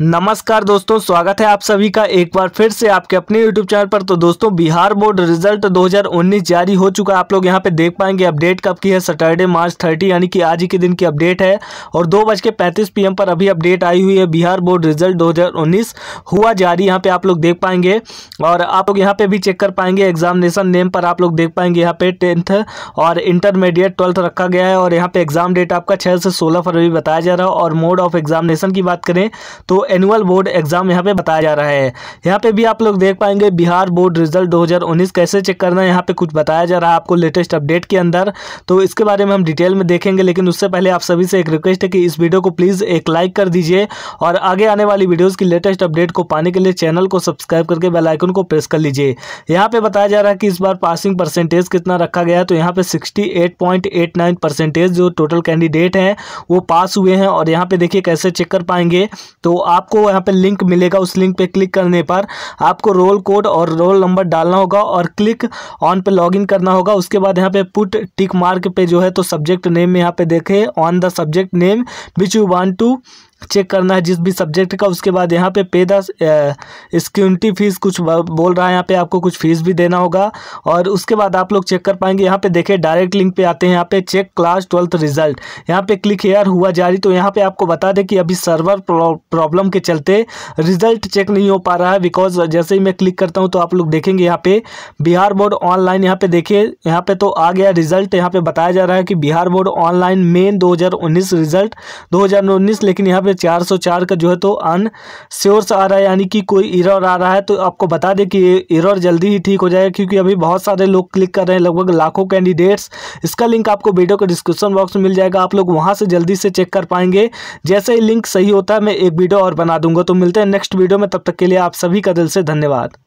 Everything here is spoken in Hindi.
नमस्कार दोस्तों स्वागत है आप सभी का एक बार फिर से आपके अपने YouTube चैनल पर तो दोस्तों बिहार बोर्ड रिजल्ट 2019 जारी हो चुका है आप लोग यहां पे देख पाएंगे अपडेट कब की है सैटरडे मार्च 30 यानी कि आज ही के दिन की अपडेट है और दो बज के पैंतीस पी पर अभी अपडेट आई हुई है बिहार बोर्ड रिजल्ट 2019 हुआ जारी यहाँ पर आप लोग देख पाएंगे और आप लोग यहाँ पर भी चेक कर पाएंगे एग्जामिनेशन नेम पर आप लोग देख पाएंगे यहाँ पे टेंथ और इंटरमीडिएट ट्वेल्थ रखा गया है और यहाँ पर एग्जाम डेट आपका छः से सोलह फरवरी बताया जा रहा है और मोड ऑफ एग्जामिनेशन की बात करें तो एनुअल बोर्ड एग्जाम यहाँ पे बताया जा रहा है यहाँ पे भी आप लोग देख पाएंगे बिहार बोर्ड रिजल्ट 2019 कैसे चेक करना है यहाँ पे कुछ बताया जा रहा है आपको लेटेस्ट अपडेट के अंदर तो इसके बारे में हम डिटेल में देखेंगे लेकिन उससे पहले आप सभी से एक रिक्वेस्ट है कि इस वीडियो को प्लीज़ एक लाइक कर दीजिए और आगे आने वाली वीडियोज़ की लेटेस्ट अपडेट को पाने के लिए चैनल को सब्सक्राइब करके बेलाइकन को प्रेस कर लीजिए यहाँ पे बताया जा रहा है कि इस बार पासिंग परसेंटेज कितना रखा गया है तो यहाँ पे सिक्सटी परसेंटेज जो टोटल कैंडिडेट हैं वो पास हुए हैं और यहाँ पे देखिए कैसे चेक कर पाएंगे तो आपको यहाँ पे लिंक मिलेगा उस लिंक पे क्लिक करने पर आपको रोल कोड और रोल नंबर डालना होगा और क्लिक ऑन पे लॉगिन करना होगा उसके बाद यहाँ पे पुट टिक मार्क पे जो है तो सब्जेक्ट नेम में यहाँ पे देखें on the subject name which you want to check करना है जिस भी सब्जेक्ट का उसके बाद यहाँ पे पे दिक्योरिटी फीस कुछ बोल रहा है यहाँ पे आपको कुछ फीस भी देना होगा और उसके बाद आप लोग चेक कर पाएंगे यहाँ पे देखिए डायरेक्ट लिंक पे आते हैं यहाँ पे चेक क्लास ट्वेल्थ रिजल्ट यहाँ पे क्लिक हेयर हुआ जारी तो यहाँ पे आपको बता दें कि अभी सर्वर प्रॉब्लम के चलते रिजल्ट चेक नहीं हो पा रहा है बिकॉज जैसे ही मैं क्लिक करता हूँ तो आप लोग देखेंगे यहाँ पे बिहार बोर्ड ऑनलाइन यहाँ पे देखिए यहाँ पे तो आ गया रिजल्ट यहाँ पे बताया जा रहा है कि बिहार बोर्ड ऑनलाइन मेन दो रिजल्ट दो लेकिन यहाँ पे 404 का जो है तो अन श्योर्स आ रहा है यानी कि कोई इरर आ रहा है तो आपको बता दें कि ये इरर जल्दी ही ठीक हो जाएगा क्योंकि अभी बहुत सारे लोग क्लिक कर रहे हैं लगभग लाखों कैंडिडेट्स इसका लिंक आपको वीडियो के डिस्क्रिप्शन बॉक्स में मिल जाएगा आप लोग वहाँ से जल्दी से चेक कर पाएंगे जैसे ही लिंक सही होता है मैं एक वीडियो और बना दूंगा तो मिलते हैं नेक्स्ट वीडियो में तब तक के लिए आप सभी का दिल से धन्यवाद